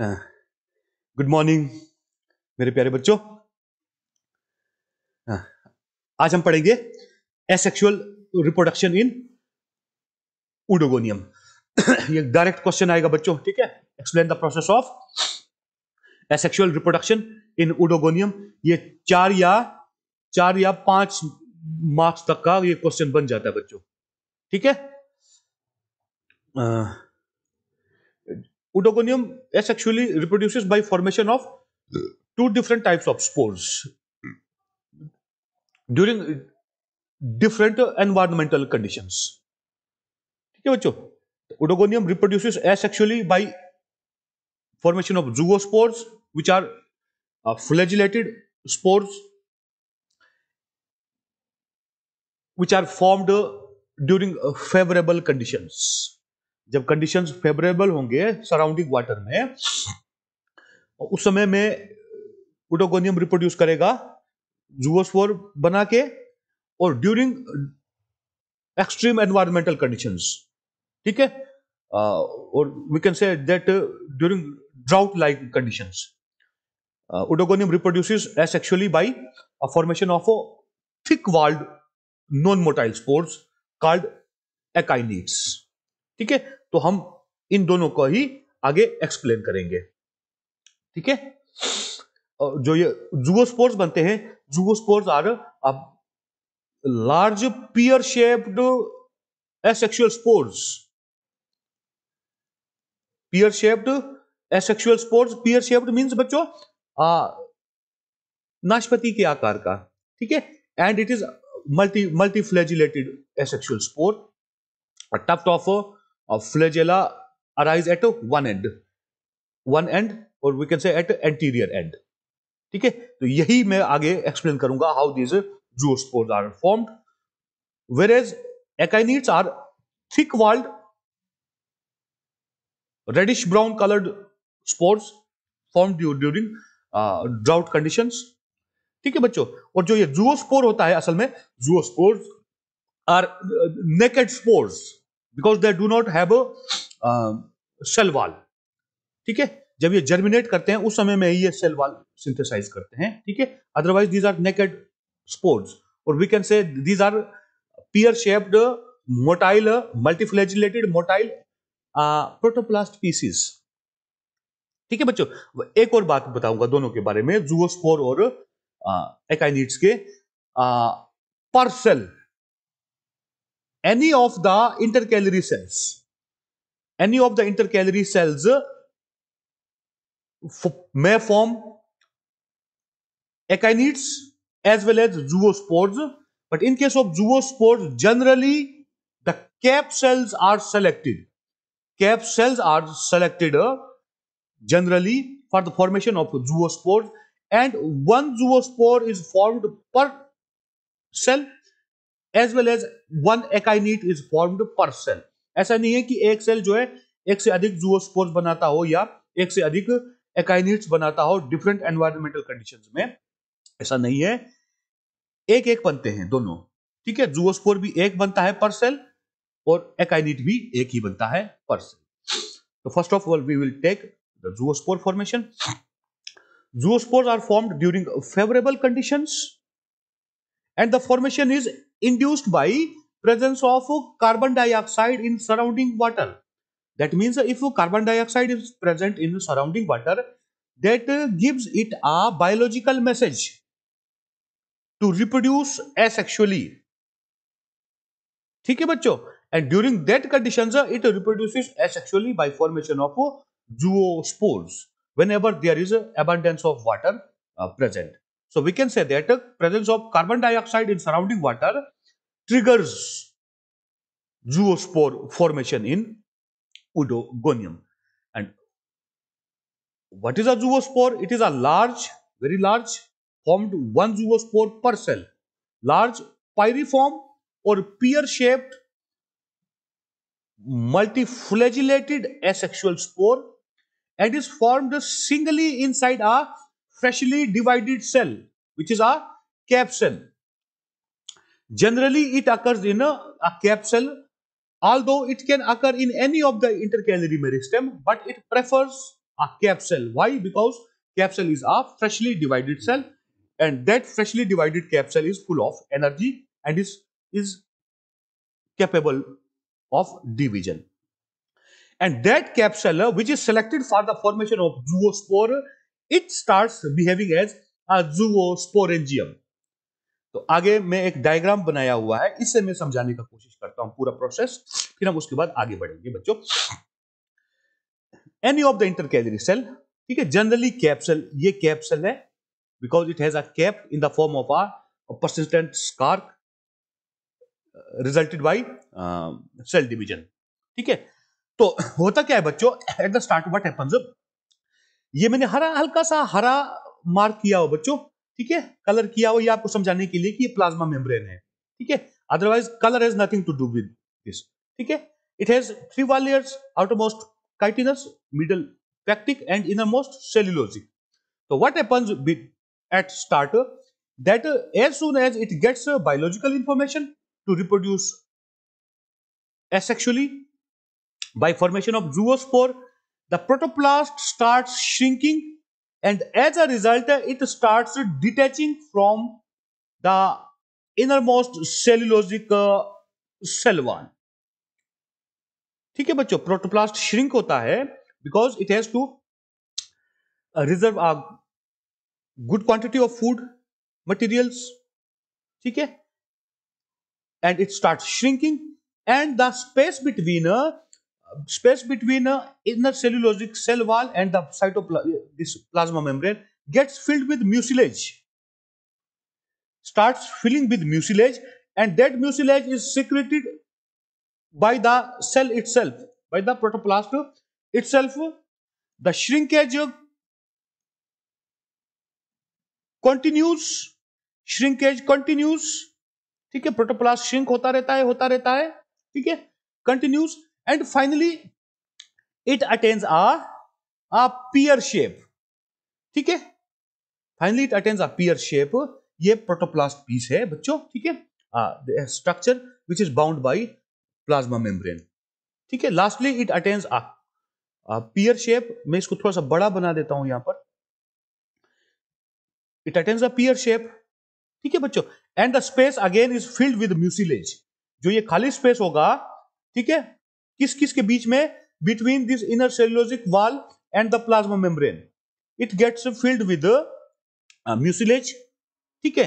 Good हाँ। Morning मेरे प्यारे बच्चों हाँ, आज हम पढ़ेंगे एसेक्सुअल रिप्रोडक्शन इन उडोगोनियम ये डायरेक्ट क्वेश्चन आएगा बच्चों ठीक है explain the process of asexual reproduction in Oedogonium ये चार या चार या पांच मार्क्स तक का ये क्वेश्चन बन जाता है बच्चों ठीक है हाँ। Udagonium asexually actually reproduces by formation of two different types of spores during different environmental conditions. ठीक है बच्चों reproduces asexually by formation of zoospores which are uh, flagellated spores which are formed uh, during uh, favorable conditions. जब conditions favourable होंगे surrounding water में उस समय में उटोगोनियम reproduce करेगा फोर बना के और ड्यूरिंग एक्सट्रीम एनवायरमेंटल कंडीशन ठीक है और we can say that during drought like conditions Oedogonium reproduces asexually by a formation of a thick walled non motile spores called akinetes ठीक है तो हम इन दोनों को ही आगे एक्सप्लेन करेंगे ठीक है जो ये जुगोस्पोर्स बनते हैं जुगोस्पोर्स आर अब large pear shaped asexual spores pear shaped asexual spores pear shaped means बच्चों नाशपति के आकार का ठीक है and it is multi multiflagellated asexual spore tuft of of flagella arise at one end one end or we can say at anterior end ठीक है तो यही मैं आगे एक्सप्लेन करूंगा how these zoospores are form whereas acts are thick walled reddish brown coloured spores form during drought condition ठीक है बच्चों और जो ये स्पोर होता है असल में zoospores are naked spores because they do not have cell wall ठीक है जब ये जर्मिनेट करते हैं उस समय में ये सेल वॉल सिंथेसाइज करते हैं ठीक है otherwise these are naked spores और we can say these are pear shaped motile multiflagellated motile protoplast pieces ठीक है बच्चों एक और बात बताऊंगा दोनों के बारे में जुओस्पोर और एकाइनिट्स uh, के per cell uh, any of the intercalary cells any of the intercalary cells uh, may form echinids as well as zoospores but in case of zoospores generally the cap cells are selected cap cells are selected uh, generally for the formation of zoospores and one zoospore is formed per cell as well as one akinete is formed per cell ऐसा नहीं है कि एक cell जो है एक से अधिक जूओस्पोर्स बनाता हो या एक से अधिक एकाइनिट्स बनाता हो डिफरेंट एनवायरमेंटल कंडीशन में ऐसा नहीं है एक एक बनते हैं दोनों ठीक है जूओस्पोर भी एक बनता है पर सेल और एकाइनिट भी एक ही बनता है पर सेल तो first of all we will take the zoospore formation zoospores are formed during favourable conditions and the formation is induced by presence of carbon dioxide in surrounding water. That means if carbon dioxide is present in surrounding water, that gives it a biological message to reproduce asexually. ठीक है बच्चों and during that conditions it reproduces asexually by formation of zoospores whenever there is abundance of water uh, present so we can say that presence of carbon dioxide in surrounding water triggers zoospore formation in Udogonium. And what is a zoospore? It is a large, very large, formed one zoospore per cell. Large pyriform or pear-shaped multiflagellated asexual spore and is formed singly inside a freshly divided cell, which is a cap cell. Generally, it occurs in a, a cap cell, although it can occur in any of the intercalary meristem, but it prefers a cap cell. Why? Because cap cell is a freshly divided cell, and that freshly divided cap cell is full of energy and is, is capable of division. And that cap cell, uh, which is selected for the formation of zoospore, it start behaving as a zoosporangium तो आगे मैं एक diagram बनाया हुआ है इससे मैं समझाने का कोशिश करता हूं पूरा प्रोसेस फिर हम उसके बाद आगे बढ़ेंगे बच्चों any of the intercalary cell ठीक है जनरली कैप्सल ये कैप्सल है because it has a cap in the form of a persistent scar resulted by cell division ठीक है तो होता क्या है बच्चों at the start what happens ये मैंने हरा हल्का सा हरा मार्क किया हो बच्चों ठीक है कलर किया हो ये आपको समझाने के लिए कि ये प्लाज्मा मेम्ब्रेन है ठीक है otherwise colour has nothing to do with this ठीक है it has three one layers outermost chitinous middle pectic and innermost cellulosic तो what happens at start that uh, as soon as it gets uh, biological information to reproduce asexually by formation of the protoplast starts shrinking and as a result it starts detaching from the innermost cellulosic uh, cell wall ठीक है बच्चों protoplast shrink होता है because it has to uh, reserve a good quantity of food materials. ठीक है and it start shrinking and the space between space between uh, inner cellulosic cell wall and the cytoplasm this plasma membrane gets filled with mucilage starts filling with mucilage and that mucilage is secreted by the cell itself by the protoplast itself the shrinkage continues shrinkage continues ठीक है protoplast shrink होता रहता है होता रहता है ठीक है continuous and finally it attains a pear shape ठीक है finally it attains a pear shape ये प्रोटोप्लास्ट पीस है बच्चों ठीक है structure which is bound by plasma membrane ठीक है lastly it attains a pear shape मैं इसको थोड़ा सा बड़ा बना देता हूं यहां पर it attains a pear shape ठीक है बच्चों and the space again is filled with mucilage जो ये खाली स्पेस होगा ठीक है किस किस के बीच में between this inner cellulosic wall and the plasma membrane it gets filled with mucilage ठीक है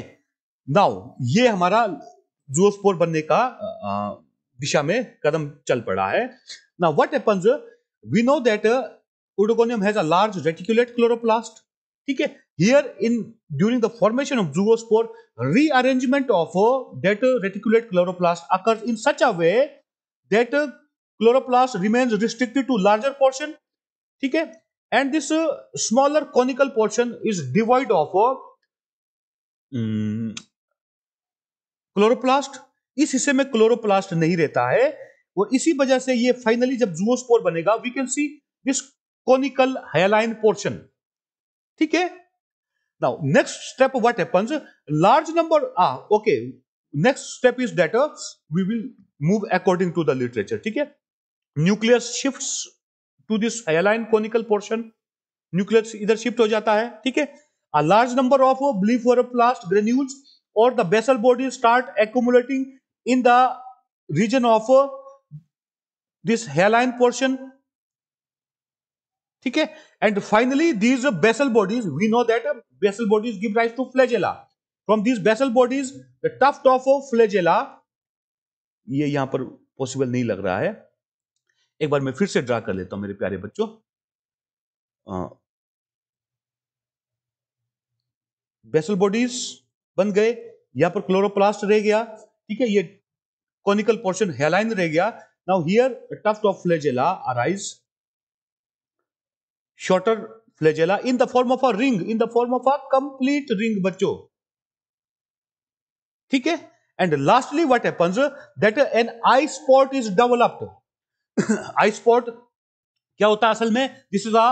नाउ ये हमारा जूस्पोर बनने का uh, दिशा में कदम चल पड़ा है now what happens we know that Oedogonium has a large reticulate chloroplast ठीक है here in during the formation of zoospore rearrangement of uh, reticulate chloroplast occurs in such a way a chloroplast remains restricted to larger portion ठीक है and this smaller conical portion is divide off chloroplast इस हिस्से में chloroplast नहीं रहता है और इसी वजह से ये फाइनली जब जूओस्पोर बनेगा we can see this conical hyaline portion ठीक है now next step what happens large number ah okay next step is that we will move according to the literature ठीक है nucleus shift to this hyaline conical portion nucleus इधर shift हो जाता है ठीक है a large number of blepharoplast granules और the basal body start accumulating in the region of this hyaline portion ठीक है and finally these basal bodies we know that basal bodies give rise to flagella from these basal bodies the tuft of flagella ये यहां पर possible नहीं लग रहा है एक बार मैं फिर से ड्रा कर लेता हूं मेरे प्यारे बच्चों बेसल बॉडीज बन गए यहां पर क्लोरोप्लास्ट रह गया ठीक है ये कॉनिकल पोर्शन हेलाइन रह गया now here tuft of flagella arise shorter flagella in the form of a ring in the form of a complete ring बच्चों ठीक है and lastly what happens that an eye spot is developed eye spot क्या होता है असल में this is a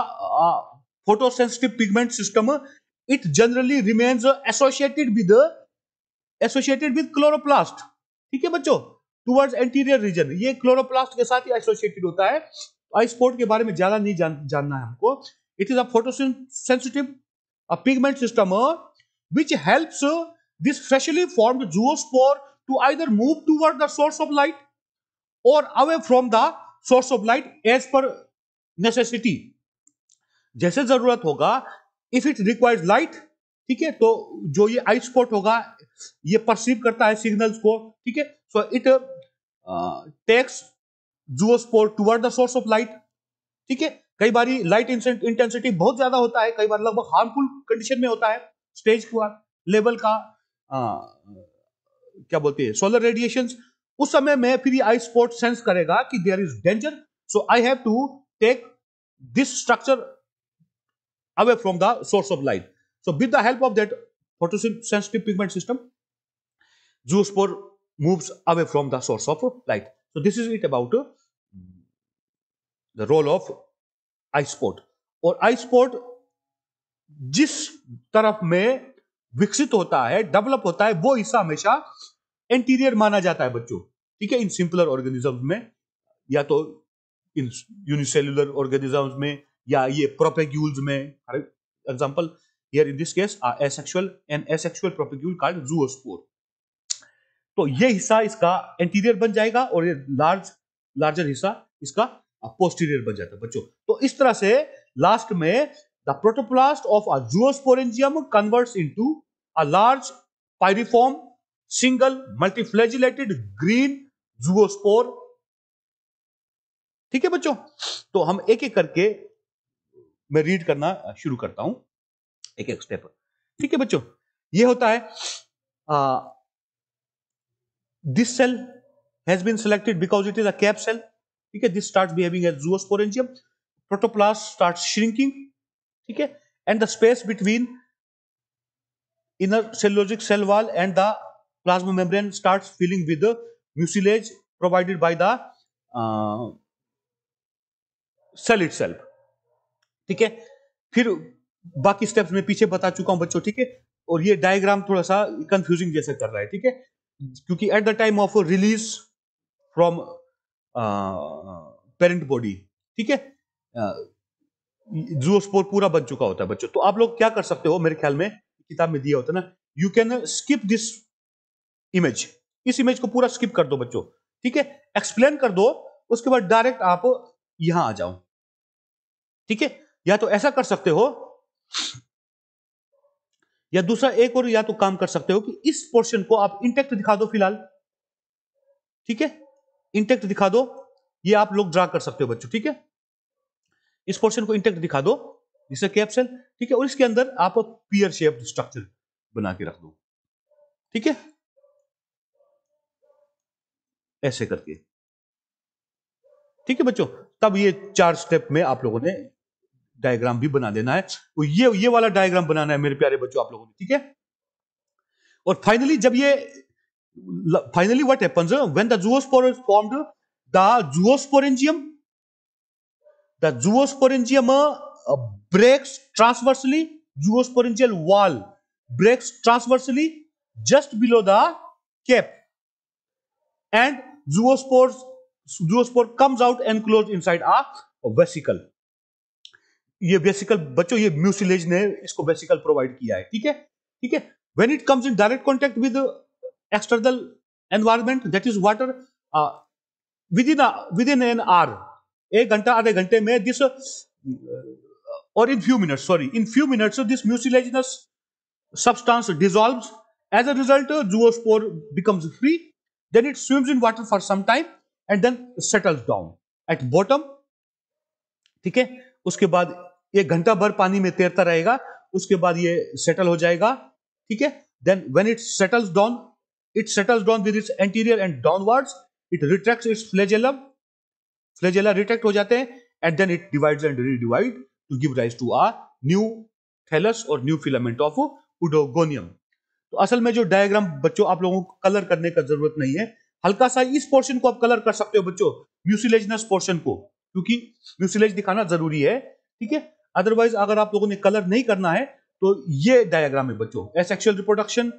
photosensitive pigment system it generally remains associated with associated with chloroplast ठीक है बच्चों टूवर्ड्स एंटीरियर रीजन ये क्लोरोप्लास्ट के साथ ही एसोसिएटेड होता है आई स्पॉट के बारे में ज्यादा नहीं जान, जानना है हमको it is a photosensitive pigment system which helps this freshly formed zoos to either move toward the source of light or away from the source of light as per necessity जैसे जरूरत होगा इफ इट रिक्वायर्स लाइट ठीक है तो जो ये आई spot होगा ये परसीव करता है सिग्नल्स को ठीक है so it takes zoospore toward the source of light ठीक है कई बार लाइट इंटेंसिटी बहुत ज्यादा होता है कई बार लगभग हार्मफुल कंडीशन में होता है स्टेज का लेवल का आ, क्या बोलते हैं सोलर रेडिएशंस उस समय में फिर आई स्पोर्ट सेंस करेगा कि there is danger so I have to take this structure away from the source of light so with the help of that photosensitive pigment system zoospore moves away from the source of light so this is it about the role of eye iSpot. और आई iSpot जिस तरफ में विकसित होता है develop होता है वो हिस्सा हमेशा एंटीरियर माना जाता है बच्चों ठीक है इन सिंपलर ऑर्गेनिजम्स में या तो इन यूनिसेलुलर ऑर्गेनिजम्स में या ये प्रोपेग्यूल्स में example here in this case are asexual and asexual propagule called zoospore तो ये हिस्सा इसका एंटीरियर बन जाएगा और ये लार्ज लार्जर हिस्सा इसका पोस्टीरियर बन जाता है बच्चों तो इस तरह से लास्ट में the protoplast of a zoosporangium converts into a large pyriform single multiflagellated green zoospore ठीक है बच्चों तो हम एक एक करके मैं रीड करना शुरू करता हूं एक एक स्टेप ठीक है बच्चों ये होता है this cell has been selected because it is a cap cell ठीक है this start behaving as zoosporangium protoplast start shrinking ठीक है and the space between inner cellulosic cell wall and the plasma membrane starts filling with the mucilage provided by the uh, cell itself ठीक है फिर बाकी steps में पीछे बता चुका हूं बच्चों ठीक है और ये डायग्राम थोड़ा सा कंफ्यूजिंग जैसे कर रहा है ठीक है क्योंकि at the time of release from parent body ठीक है जूस्पोर uh, पूरा बन चुका होता है बच्चों तो आप लोग क्या कर सकते हो मेरे ख्याल में किताब में दिया होता है ना you can skip this image इस इमेज को पूरा स्किप कर दो बच्चों ठीक है एक्सप्लेन कर दो उसके बाद डायरेक्ट आप यहां आ जाओ ठीक है या तो ऐसा कर सकते हो या दूसरा एक और या तो काम कर सकते हो कि इस पोर्शन को आप इंटेक्ट दिखा दो फिलहाल ठीक है इंटेक्ट दिखा दो ये आप लोग ड्रा कर सकते हो बच्चों ठीक है इस पोर्शन को इंटेक्ट दिखा दो जिससे कैप्सल ठीक है और इसके अंदर आप पियर शेप स्ट्रक्चर बना के रख दो ठीक है ऐसे करके ठीक है बच्चों तब ये चार स्टेप में आप लोगों ने डायग्राम भी बना देना है तो ये ये वाला डायग्राम बनाना है मेरे प्यारे बच्चों आप लोगों ने ठीक है और फाइनली जब ये finally what happens when the zoospore is formed the zoosporangium the zoosporangium breaks transversely zoosporangial wall breaks transversely just below the cap and and zoospores zoospore comes out inside a vesicle ये vesicle बच्चों ये mucilage ने इसको vesicle provide किया है ठीक है ठीक है when it comes in direct contact with external environment that is water within within an hour एक घंटा आधे घंटे में दिस और in few minutes sorry in few minutes this mucilaginous substance dissolve as a result zoospore becomes free then it swims in water for some time and then settles down at bottom ठीक है उसके बाद ये घंटा भर पानी में तैरता रहेगा उसके बाद ये सेटल हो जाएगा ठीक है then when it settles down it settles down with its anterior end downwards it retracts its flagellum flagella retract हो जाते हैं and then it divides and redivide to give rise to a new thallus or new filament of Oedogonium तो असल में जो diagram बच्चों आप लोगों को कलर करने का जरूरत नहीं है हल्का सा इस पोर्शन को आप कलर कर सकते हो बच्चों म्यूसिलेजनस पोर्शन को क्योंकि म्यूसिलेज दिखाना जरूरी है ठीक है अदरवाइज अगर आप लोगों ने कलर नहीं करना है तो ये डायग्राम है बच्चों एसेक्सुअल रिप्रोडक्शन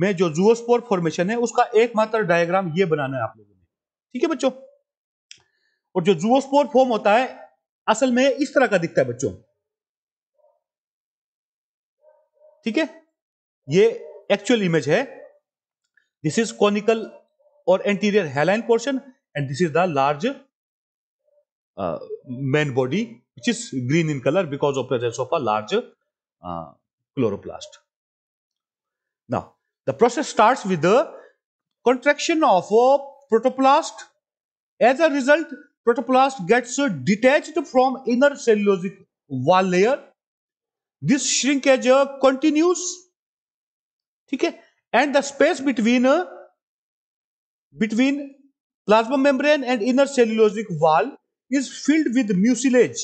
में जो जूओस्पोर फॉर्मेशन है उसका एकमात्र डायग्राम ये बनाना है आप लोगों ने ठीक है बच्चों और जो जूओस्पोर फॉर्म होता है असल में इस तरह का दिखता है बच्चों ठीक है ये Actual image. this is conical or anterior haline portion and this is the large uh, main body which is green in color because of presence of a larger uh, chloroplast now the process starts with the contraction of a protoplast as a result protoplast gets detached from inner cellulosic wall layer this shrinkage continues ठीक है and the space between plasma membrane and inner cellulosic wall is filled with mucilage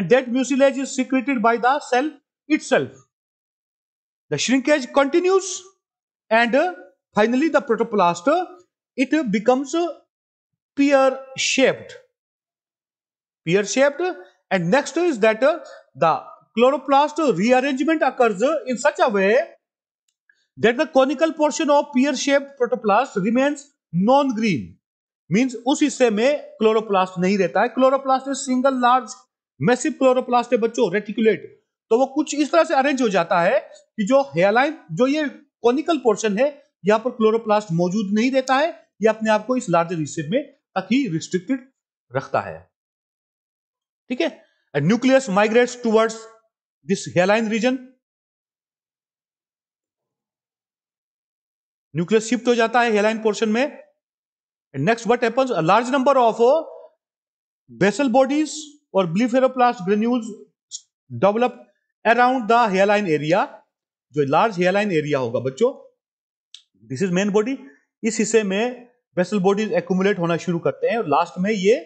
and that mucilage is secreted by the cell itself. The shrinkage continues and uh, finally the protoplast it becomes uh, pear shaped pear shaped and next is that uh, the chloroplast rearrangement occurs in such a way that the conical portion of pear-shaped protoplast remains non-green means उस हिस्से में chloroplast नहीं रहता है chloroplast single large massive chloroplast है बच्चों reticulate तो वो कुछ इस तरह से अरेंज हो जाता है कि जो हेयरलाइन जो ये कॉनिकल पोर्शन है यहाँ पर क्लोरोप्लास्ट मौजूद नहीं रहता है ये अपने आप को इस लार्जर हिस्से में तक ही रिस्ट्रिक्टेड रखता है ठीक है nucleus migrates towards this hyaline region nucleus shift हो जाता है हेलाइन पोर्शन में next what happens large number of basal bodies और blepharoplast granules develop around the hyaline area जो लार्ज हेयरलाइन एरिया होगा बच्चों दिस इज मेन बॉडी इस हिस्से में बेसल बॉडीज एक्यूमुलेट होना शुरू करते हैं और लास्ट में ये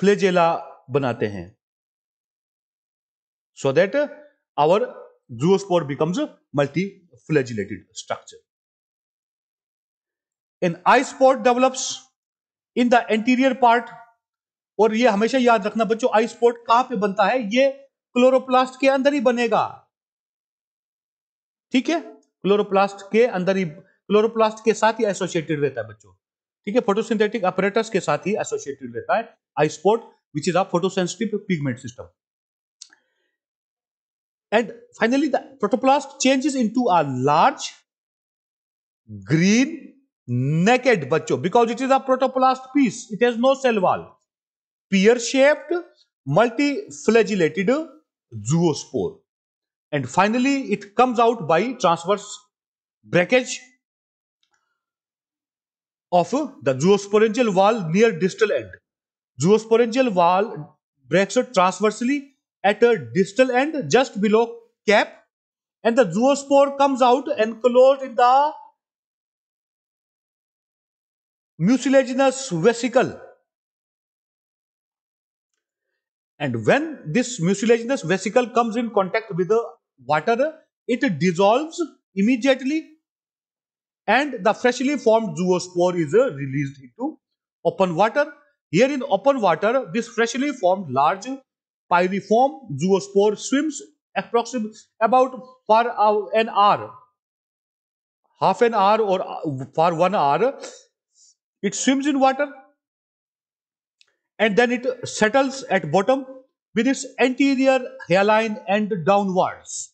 फ्लेजेला बनाते हैं so that our zoospore becomes multiflagellated structure an eye spot develops in the anterior part और ये हमेशा याद रखना बच्चों आई स्पॉट कहां पे बनता है ये क्लोरोप्लास्ट के अंदर ही बनेगा ठीक है क्लोरोप्लास्ट के अंदर ही क्लोरोप्लास्ट के साथ ही एसोसिएटेड रहता है बच्चों ठीक है फोटोसिंथेटिक अपरेटस के साथ ही एसोसिएटेड रहता है eye spot which is a photosensitive pigment system and finally the protoplast changes into a large green Naked bacho because it is a protoplast piece. It has no cell wall. Pear-shaped, multiflagellated zoospore. And finally, it comes out by transverse breakage of the zoosporangial wall near distal end. Zoosporangial wall breaks transversely at a distal end just below cap and the zoospore comes out enclosed in the mucilaginous vesicle. And when this mucilaginous vesicle comes in contact with the water, it dissolves immediately and the freshly formed zoospore is uh, released into open water. Here in open water, this freshly formed large pyriform zoospore swims approximately about for an hour half an hour or uh, for one hour it swims in water and then it settles at bottom with its anterior hairline and downwards.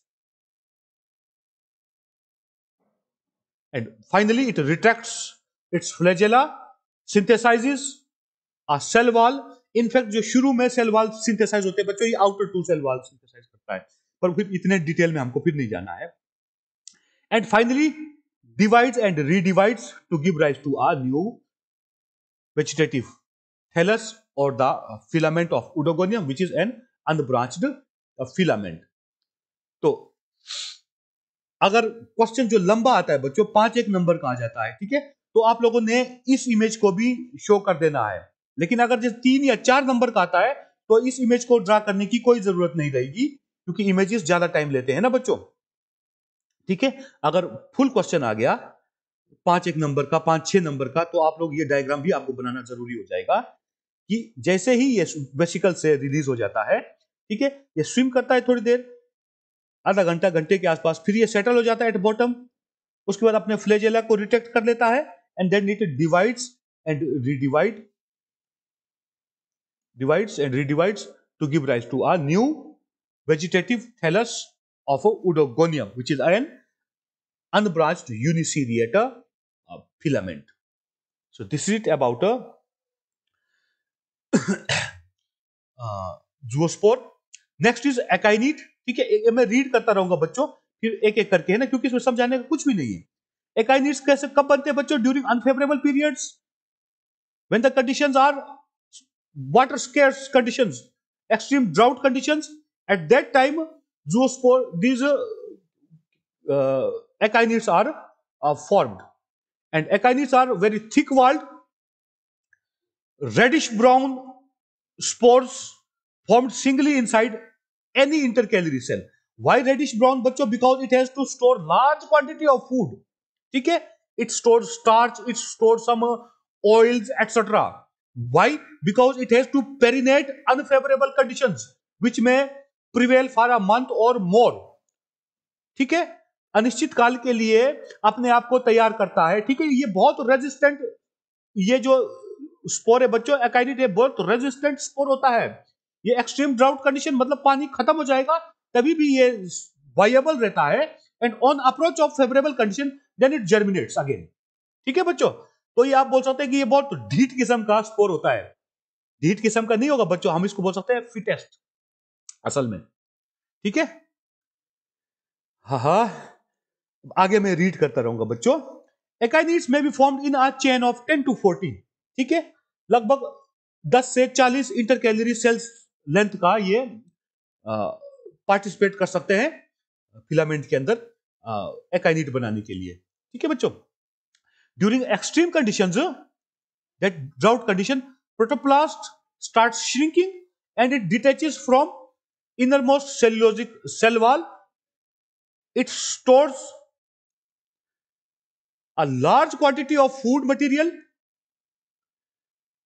And finally, it retracts its flagella, synthesizes a cell wall. fact, जो शुरू में cell wall synthesizes होते हैं बच्चों ये outer two cell wall synthesize करता है पर फिर इतने detail में हमको फिर नहीं जाना है And finally, divides and redivides to give rise to a new vegetative thallus or the uh, filament of Udogonium which is an unbranched uh, filament. तो अगर क्वेश्चन जो लंबा आता है बच्चों पांच एक नंबर का आ जाता है ठीक है तो आप लोगों ने इस इमेज को भी शो कर देना है लेकिन अगर जब तीन या चार नंबर का आता है तो इस इमेज को ड्रा करने की कोई जरूरत नहीं रहेगी क्योंकि इमेजेस ज्यादा टाइम लेते हैं ना बच्चों ठीक है अगर फुल क्वेश्चन आ गया पांच एक नंबर का पांच छह नंबर का तो आप लोग ये डायग्राम भी आपको बनाना जरूरी हो जाएगा कि जैसे ही ये वेसिकल से रिलीज हो जाता है ठीक है ये स्विम करता है थोड़ी देर आधा घंटा घंटे के आसपास फिर ये सेटल हो जाता है एट बॉटम उसके बाद अपने फ्लेजेला को रिटेक्ट कर लेता है and then it divides and redivide divides and redivides to give rise to a new vegetative thallus of a which is is and the branch to uniseriata uh, filament. So this is it about a uh, zoospore. uh, Next is echinid. ठीक है मैं read करता रहूंगा बच्चों फिर एक एक करके है ना क्योंकि इसमें समझाने का कुछ भी नहीं है एकाइनिड्स कैसे कब बनते हैं बच्चों during unfavourable periods when the conditions are water scarce conditions extreme drought conditions at that time zoos for these echinids are uh, formed. And echinids are very thick walled, reddish brown spores formed singly inside any intercalary cell. Why reddish brown? Bachcho? Because it has to store large quantity of food. Okay? It stores starch, it stores some uh, oils, etc. Why? Because it has to perinate unfavorable conditions which may prevail for a month or more. Okay. अनिश्चित काल के लिए अपने आप को तैयार करता है ठीक है ये बहुत रेजिस्टेंट ये जो स्पोर है बच्चों एकाइनिड है बहुत रेजिस्टेंट स्पोर होता है ये एक्सट्रीम ड्राउट कंडीशन मतलब पानी खत्म हो जाएगा तभी भी ये वायबल रहता है and on approach of favourable condition then it germinates again ठीक है बच्चों तो ये आप बोल सकते हैं कि ये बहुत ढीठ किस्म का स्पोर होता है ढीठ किस्म का नहीं होगा बच्चों हम इसको बोल सकते हैं फिटेस्ट असल में ठीक है हा हा आगे मैं रीड करता रहूंगा बच्चों एकाइनिड्स में be form in a chain of 10 to 14 ठीक है लगभग 10 से 40 इंटर कैलोरी सेल्स लेंथ का ये पार्टिसिपेट कर सकते हैं फिलामेंट के अंदर एकाइनिट बनाने के लिए ठीक है बच्चों during extreme condition that drought condition protoplast start shrinking and it detaches from innermost cellulosic cell wall it stores a large quantity of food material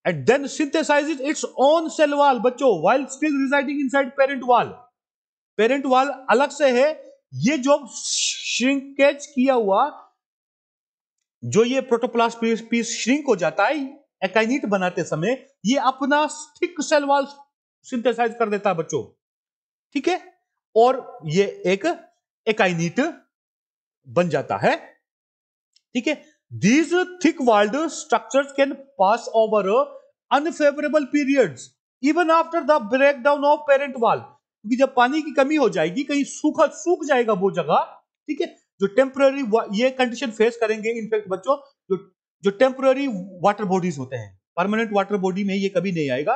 and then synthesizes its own cell wall बच्चों while still residing inside parent wall parent wall alag se hai ye jo shrinkage kiya hua jo ye protoplast piece, piece shrink हो जाता है एकाइनिट बनाते समय ये अपना thick cell wall synthesise कर देता है बच्चों ठीक है और ये एक एकाइनिट बन जाता है ठीक है thick walled structure can pass over unfavourable period even after the break down of parent wall क्योंकि जब पानी की कमी हो जाएगी कहीं सूखा सूख जाएगा वो जगह ठीक है जो टेम्पररी ये कंडीशन फेस करेंगे इनफेक्ट बच्चों जो जो टेम्पररी वाटर बॉडीज होते हैं परमानेंट वाटर बॉडी में ये कभी नहीं आएगा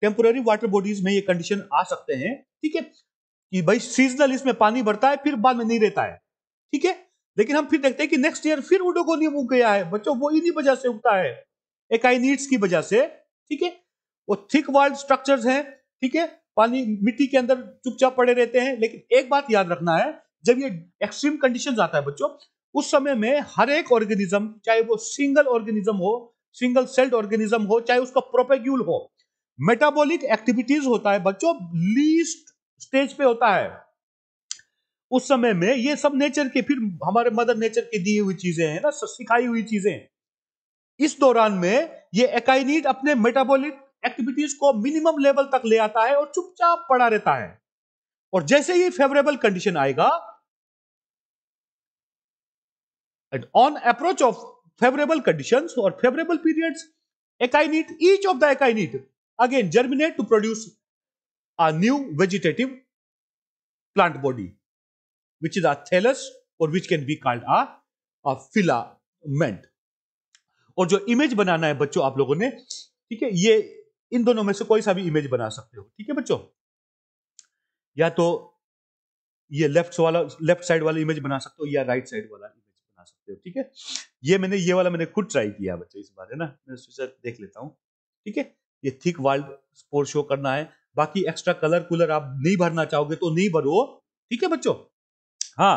टेम्पररी वाटर बॉडीज में ये कंडीशन आ सकते हैं ठीक है कि भाई सीजनल इसमें पानी भरता है फिर बाद में नहीं रहता है ठीक है लेकिन हम फिर देखते हैं कि नेक्स्ट ईयर फिर उडोगोनियम उग गया है बच्चों वो इन्हीं वजह से उगता है एकाइनीड्स की वजह से ठीक है वो थिक वाल्ड स्ट्रक्चर है ठीक है पानी मिट्टी के अंदर चुपचाप पड़े रहते हैं लेकिन एक बात याद रखना है जब ये एक्सट्रीम कंडीशन आता है बच्चों उस समय में हर एक ऑर्गेनिज्म चाहे वो सिंगल ऑर्गेनिज्म हो सिंगल सेल्ड ऑर्गेनिज्म हो चाहे उसका प्रोपेग्यूल हो मेटाबॉलिक एक्टिविटीज होता है बच्चों लीस्ट स्टेज पे होता है उस समय में ये सब नेचर के फिर हमारे मदर नेचर के दिए हुई चीजें हैं ना सिखाई हुई चीजें इस दौरान में ये एकाइनीड अपने मेटाबॉलिक एक्टिविटीज को मिनिमम लेवल तक ले आता है और चुपचाप पड़ा रहता है और जैसे ही फेवरेबल कंडीशन आएगा and on approach of favourable conditions और favourable periods akinete each of the akinete again germinate to produce a new vegetative plant body which is a thallus or which can be called a filament और जो image बनाना है बच्चों आप लोगों ने ठीक है ये इन दोनों में से कोई सा भी इमेज बना सकते हो ठीक है बच्चों या तो ये लेफ्ट वाला लेफ्ट साइड वाला इमेज बना सकते हो या राइट साइड वाला इमेज बना सकते हो ठीक है ये मैंने ये वाला मैंने खुद ट्राई किया बच्चे इस बार है ना मैं सोचा देख लेता हूँ ठीक है ये थिक वर्ल्ड स्पोर्ट शो करना है बाकी एक्स्ट्रा कलर कूलर आप नहीं भरना चाहोगे तो नहीं भरो ठीक है बच्चों हाँ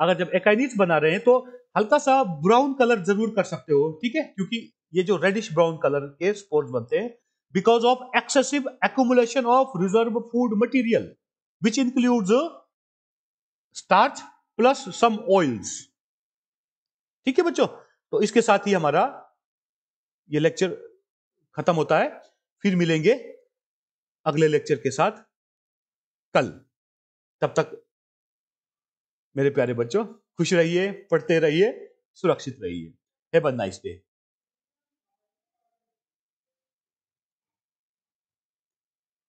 अगर जब एकाइनिट्स बना रहे हैं तो हल्का सा ब्राउन कलर जरूर कर सकते हो ठीक है क्योंकि ये जो रेडिश ब्राउन कलर के स्पोर्ट्स बनते हैं because of excessive accumulation of reserve food material which includes starch plus some oils ठीक है बच्चों तो इसके साथ ही हमारा ये लेक्चर खत्म होता है फिर मिलेंगे अगले लेक्चर के साथ कल तब तक मेरे प्यारे बच्चों खुश रहिए पढ़ते रहिए सुरक्षित रहिए हैव अ नाइस डे